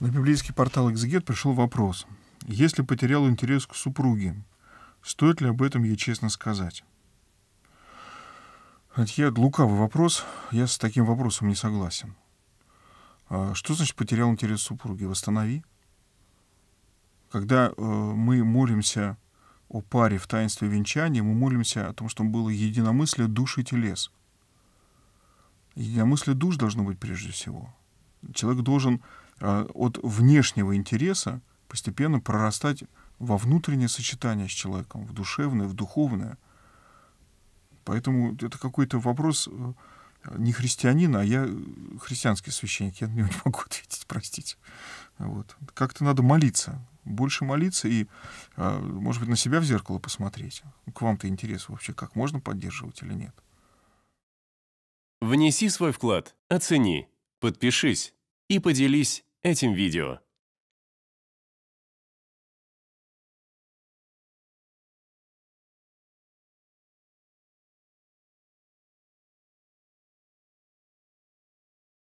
На библейский портал «Экзегет» пришел вопрос. Если потерял интерес к супруге, стоит ли об этом ей честно сказать? Я лукавый вопрос, я с таким вопросом не согласен. А что значит потерял интерес к супруге? Восстанови. Когда э, мы молимся о паре в таинстве венчания, мы молимся о том, чтобы было единомыслие душ и телес. Единомыслие душ должно быть прежде всего. Человек должен а, от внешнего интереса постепенно прорастать во внутреннее сочетание с человеком, в душевное, в духовное. Поэтому это какой-то вопрос э, не христианина, а я э, христианский священник, я на него не могу ответить, простите. Вот. Как-то надо молиться, больше молиться и, а, может быть, на себя в зеркало посмотреть. К вам-то интерес вообще, как можно поддерживать или нет. Внеси свой вклад, оцени, подпишись и поделись этим видео.